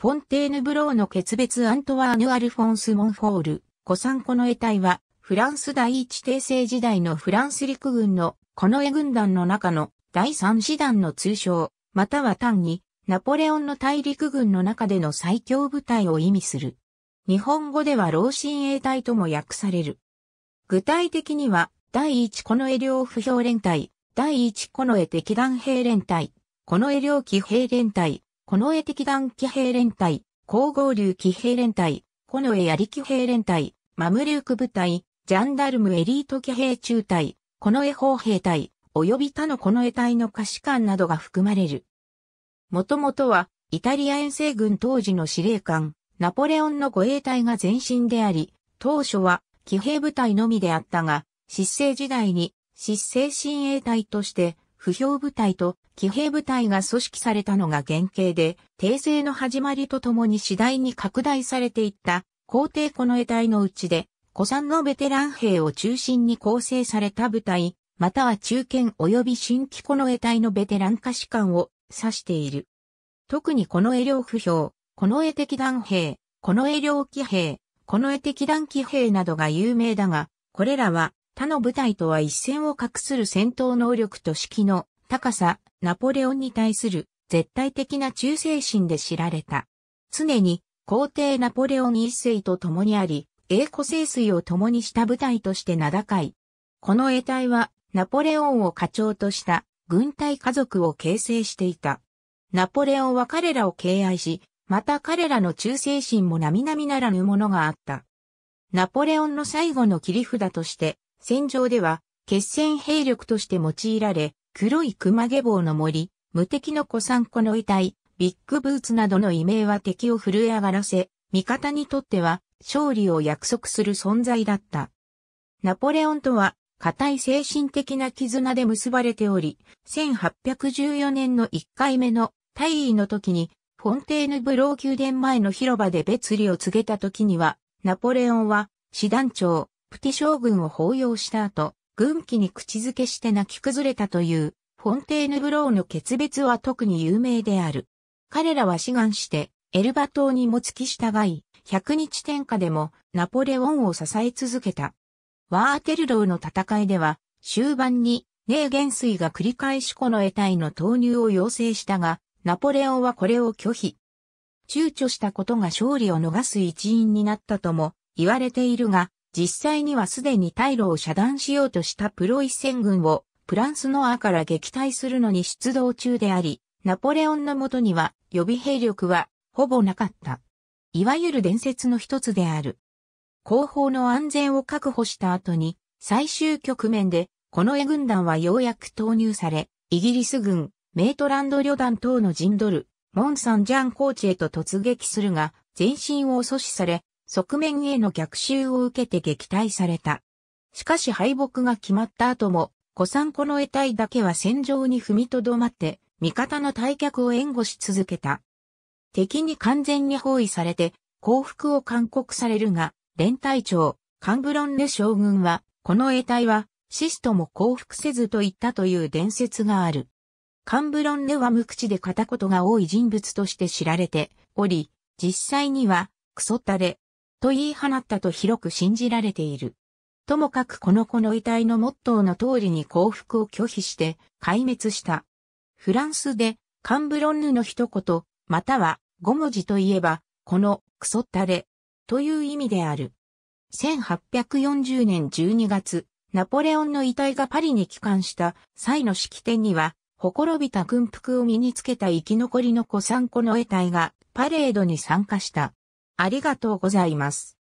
フォンテーヌブローの決別アントワーヌ・アルフォンス・モンフォール、古ンこの絵体は、フランス第一帝政時代のフランス陸軍のこの絵軍団の中の第三師団の通称、または単にナポレオンの大陸軍の中での最強部隊を意味する。日本語では老親衛隊とも訳される。具体的には、第一この絵領不評連隊、第一この絵敵団兵連隊、この絵領騎兵連隊、近衛敵団騎兵連隊、皇后流騎兵連隊、近衛槍騎兵連隊、マムルーク部隊、ジャンダルムエリート騎兵中隊、近衛砲兵隊、及び他の近衛隊の可視官などが含まれる。もともとは、イタリア遠征軍当時の司令官、ナポレオンの護衛隊が前身であり、当初は騎兵部隊のみであったが、失政時代に失政親衛隊として不評部隊と騎兵部隊が組織されたのが原型で、帝政の始まりとともに次第に拡大されていった皇帝この得体のうちで、古参のベテラン兵を中心に構成された部隊、または中堅及び新規この得体のベテラン下士官を指している。特にこの絵領不評、この絵敵団兵、この絵領騎兵、この絵敵団騎兵などが有名だが、これらは他の部隊とは一線を画する戦闘能力と指揮の高さ、ナポレオンに対する絶対的な忠誠心で知られた。常に皇帝ナポレオン一世と共にあり、栄古清水を共にした部隊として名高い。この栄隊はナポレオンを課長とした軍隊家族を形成していた。ナポレオンは彼らを敬愛し、また彼らの忠誠心も並々ならぬものがあった。ナポレオンの最後の切り札として、戦場では、決戦兵力として用いられ、黒い熊毛棒の森、無敵の古三子の遺体、ビッグブーツなどの異名は敵を震え上がらせ、味方にとっては勝利を約束する存在だった。ナポレオンとは固い精神的な絆で結ばれており、1814年の1回目の大尉の時に、フォンテーヌブロー宮殿前の広場で別離を告げた時には、ナポレオンは師団長、プティ将軍を抱擁した後、軍旗に口づけして泣き崩れたという、フォンテーヌブローの決別は特に有名である。彼らは志願して、エルバ島にも付き従い、百日天下でもナポレオンを支え続けた。ワーテルローの戦いでは、終盤に、ネーゲン水が繰り返しこの得体の投入を要請したが、ナポレオンはこれを拒否。躊躇したことが勝利を逃す一因になったとも言われているが、実際にはすでに退路を遮断しようとしたプロイセン軍をフランスのアから撃退するのに出動中であり、ナポレオンのもとには予備兵力はほぼなかった。いわゆる伝説の一つである。後方の安全を確保した後に、最終局面で、この絵軍団はようやく投入され、イギリス軍、メートランド旅団等の陣取る、モンサンジャンコーチへと突撃するが、前進を阻止され、側面への逆襲を受けて撃退された。しかし敗北が決まった後も、古参子の得体だけは戦場に踏みとどまって、味方の退却を援護し続けた。敵に完全に包囲されて、降伏を勧告されるが、連隊長、カンブロンレ将軍は、この得体は、シストも降伏せずと言ったという伝説がある。カンブロンレは無口で片言が多い人物として知られており、実際には、クソタレ、と言い放ったと広く信じられている。ともかくこの子の遺体のモットーの通りに降伏を拒否して壊滅した。フランスでカンブロンヌの一言、または五文字といえば、このクソタレという意味である。1840年12月、ナポレオンの遺体がパリに帰還した際の式典には、ほころびた軍服を身につけた生き残りの子三子の遺体がパレードに参加した。ありがとうございます。